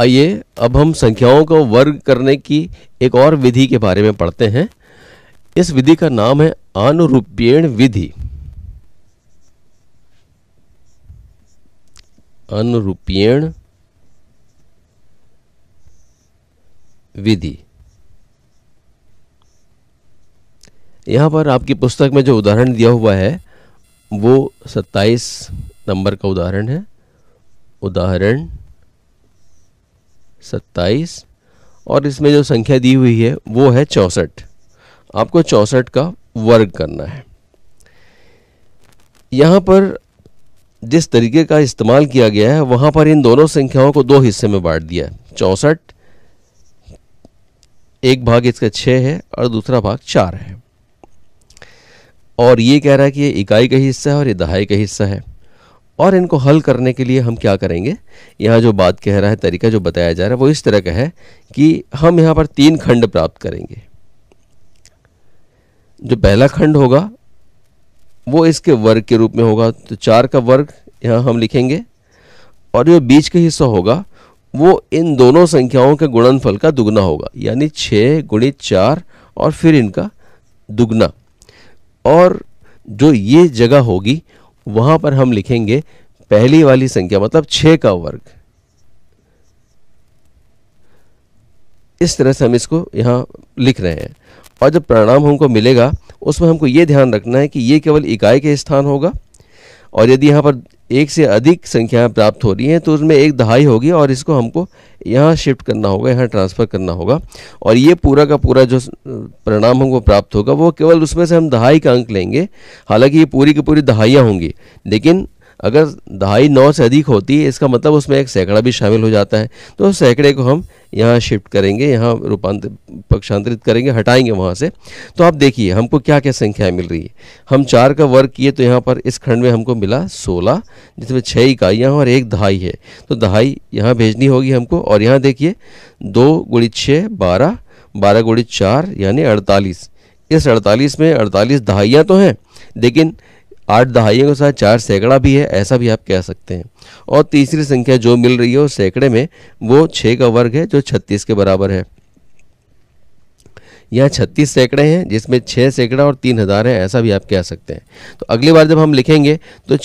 आइए अब हम संख्याओं को वर्ग करने की एक और विधि के बारे में पढ़ते हैं इस विधि का नाम है अनुरूपेण विधि अनुरूपेण विधि यहां पर आपकी पुस्तक में जो उदाहरण दिया हुआ है वो 27 नंबर का उदाहरण है उदाहरण सत्ताईस और इसमें जो संख्या दी हुई है वो है चौंसठ आपको चौंसठ का वर्ग करना है यहाँ पर जिस तरीके का इस्तेमाल किया गया है वहाँ पर इन दोनों संख्याओं को दो हिस्से में बांट दिया है चौंसठ एक भाग इसका छः है और दूसरा भाग चार है और ये कह रहा है कि ये इकाई का हिस्सा है और ये दहाई का हिस्सा है और इनको हल करने के लिए हम क्या करेंगे यहाँ जो बात कह रहा है तरीका जो बताया जा रहा है वो इस तरह का है कि हम यहाँ पर तीन खंड प्राप्त करेंगे जो पहला खंड होगा वो इसके वर्ग के रूप में होगा तो चार का वर्ग यहाँ हम लिखेंगे और जो बीच का हिस्सा होगा वो इन दोनों संख्याओं के गुणनफल का दुगना होगा यानी छः गुणित चार और फिर इनका दुगना और जो ये जगह होगी वहां पर हम लिखेंगे पहली वाली संख्या मतलब छ का वर्ग इस तरह से हम इसको यहां लिख रहे हैं और जब प्रणाम हमको मिलेगा उसमें हमको यह ध्यान रखना है कि यह केवल इकाई के स्थान होगा और यदि यहां पर एक से अधिक संख्याएं प्राप्त हो रही हैं तो उसमें एक दहाई होगी और इसको हमको यहाँ शिफ्ट करना होगा यहाँ ट्रांसफ़र करना होगा और ये पूरा का पूरा जो परिणाम हमको प्राप्त होगा वो केवल उसमें से हम दहाई का अंक लेंगे हालांकि ये पूरी की पूरी दहाइयाँ होंगी लेकिन अगर दहाई नौ से अधिक होती है इसका मतलब उसमें एक सैकड़ा भी शामिल हो जाता है तो उस सैकड़े को हम यहाँ शिफ्ट करेंगे यहाँ रूपांतर पक्षांतरित करेंगे हटाएंगे वहाँ से तो आप देखिए हमको क्या क्या संख्याएं मिल रही है हम चार का वर्ग किए तो यहाँ पर इस खंड में हमको मिला सोलह जिसमें छः इकाइयाँ और एक दहाई है तो दहाई यहाँ भेजनी होगी हमको और यहाँ देखिए दो गुड़ी छः बारह बारह गुड़ी चार यानी अड़तालीस इस अड़तालीस में अड़तालीस दहाइयाँ तो हैं लेकिन आठ दहाइयों के साथ चार सैकड़ा भी है ऐसा भी आप कह सकते हैं और तीसरी संख्या जो मिल रही है सैकड़े में वो छः का वर्ग है जो छत्तीस के बराबर है यहाँ छत्तीस सैकड़े हैं जिसमें छः सैकड़ा और तीन हज़ार है ऐसा भी आप कह सकते हैं तो अगली बार जब हम लिखेंगे तो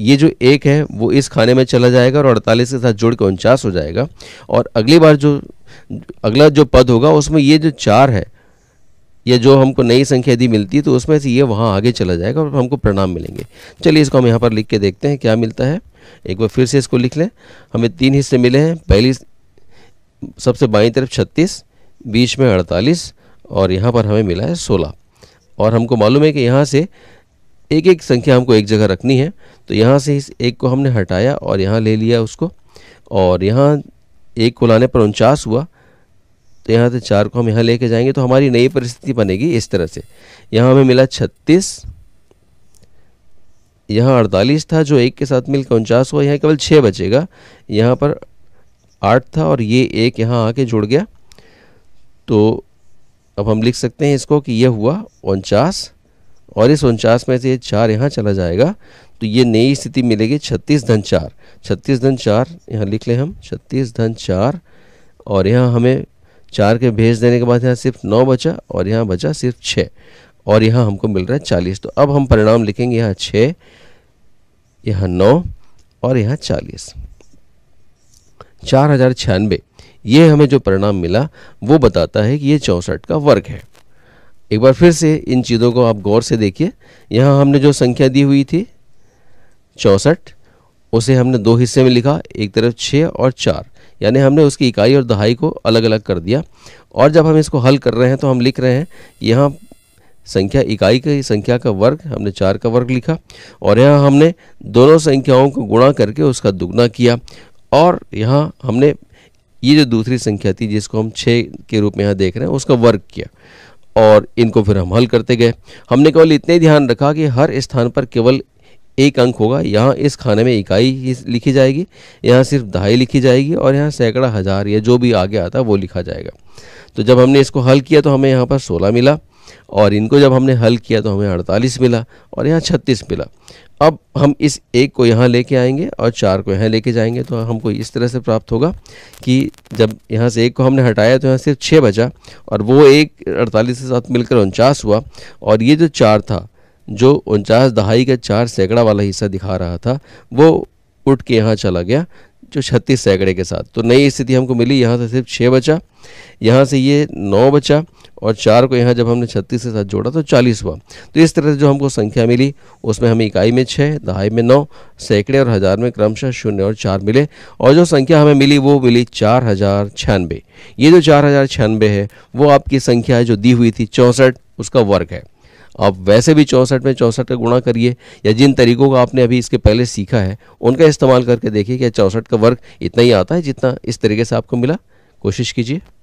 ये जो एक है वो इस खाने में चला जाएगा और अड़तालीस के साथ जोड़ के उनचास हो जाएगा और अगली बार जो अगला जो पद होगा उसमें ये जो चार है या जो हमको नई संख्या यदि मिलती है तो उसमें से ये वहाँ आगे चला जाएगा और हमको परिणाम मिलेंगे चलिए इसको हम यहाँ पर लिख के देखते हैं क्या मिलता है एक बार फिर से इसको लिख लें हमें तीन हिस्से मिले हैं पहली सबसे बाई तरफ छत्तीस बीच में अड़तालीस और यहाँ पर हमें मिला है सोलह और हमको मालूम है कि यहाँ से एक एक संख्या हमको एक जगह रखनी है तो यहाँ से इस एक को हमने हटाया और यहाँ ले लिया उसको और यहाँ एक को लाने पर उनचास हुआ तो यहाँ से चार को हम यहाँ लेके जाएंगे तो हमारी नई परिस्थिति बनेगी इस तरह से यहाँ हमें मिला छत्तीस यहाँ अड़तालीस था जो एक के साथ मिलकर उनचास हुआ यहाँ केवल छः बचेगा यहाँ पर आठ था और ये एक यहाँ आके जुड़ गया तो अब हम लिख सकते हैं इसको कि यह हुआ उनचास और इस उनचास में से ये चार यहाँ चला जाएगा तो ये नई स्थिति मिलेगी छत्तीस धन चार छत्तीस धन चार यहाँ लिख लें हम छत्तीस धन चार और यहाँ हमें चार के भेज देने के बाद यहाँ सिर्फ नौ बचा और यहाँ बचा सिर्फ छः और यहाँ हमको मिल रहा है चालीस तो अब हम परिणाम लिखेंगे यहाँ छः यहाँ नौ और यहाँ चालीस चार हजार छियानबे ये हमें जो परिणाम मिला वो बताता है कि ये चौंसठ का वर्ग है एक बार फिर से इन चीज़ों को आप गौर से देखिए यहाँ हमने जो संख्या दी हुई थी चौंसठ उसे हमने दो हिस्से में लिखा एक तरफ छः और चार यानी हमने उसकी इकाई और दहाई को अलग अलग कर दिया और जब हम इसको हल कर रहे हैं तो हम लिख रहे हैं यहाँ संख्या इकाई की संख्या का वर्ग हमने चार का वर्ग लिखा और यहाँ हमने दोनों संख्याओं को गुणा करके उसका दुगना किया और यहाँ हमने ये जो दूसरी संख्या थी जिसको हम छः के रूप में यहाँ देख रहे हैं उसका वर्ग किया और इनको फिर हम हल करते गए हमने केवल इतने ध्यान रखा कि हर स्थान पर केवल एक अंक होगा यहाँ इस खाने में इकाई लिखी जाएगी यहाँ सिर्फ दहाई लिखी जाएगी और यहाँ सैकड़ा हज़ार या जो भी आगे आता है वो लिखा जाएगा तो जब हमने इसको हल किया तो हमें यहाँ पर सोलह मिला और इनको जब हमने हल किया तो हमें अड़तालीस मिला और यहाँ छत्तीस मिला अब हम इस एक को यहाँ लेके आएंगे और चार को यहाँ लेके जाएंगे तो हमको इस तरह से प्राप्त होगा कि जब यहाँ से एक को हमने हटाया तो यहाँ सिर्फ छः बचा और वो एक अड़तालीस के साथ मिलकर उनचास हुआ और ये जो चार था जो उनचास दहाई का चार सैकड़ा वाला हिस्सा दिखा रहा था वो उठ के यहाँ चला गया जो छत्तीस सैकड़े के साथ तो नई स्थिति हमको मिली यहाँ से सिर्फ छः बचा यहाँ से ये नौ बचा और चार को यहाँ जब हमने छत्तीस के साथ जोड़ा तो चालीस हुआ तो इस तरह से जो हमको संख्या मिली उसमें हमें इकाई में छः दहाई में नौ सैकड़े और हज़ार में क्रमशः शून्य और चार मिले और जो संख्या हमें मिली वो मिली चार हज़ार छियानबे ये जो चार हज़ार छियानबे है वो आपकी संख्या है जो दी हुई थी चौंसठ उसका वर्ग है आप वैसे भी चौंसठ में चौंसठ का गुणा करिए या जिन तरीकों का आपने अभी इसके पहले सीखा है उनका इस्तेमाल करके देखिए कि चौंसठ का वर्ग इतना ही आता है जितना इस तरीके से आपको मिला कोशिश कीजिए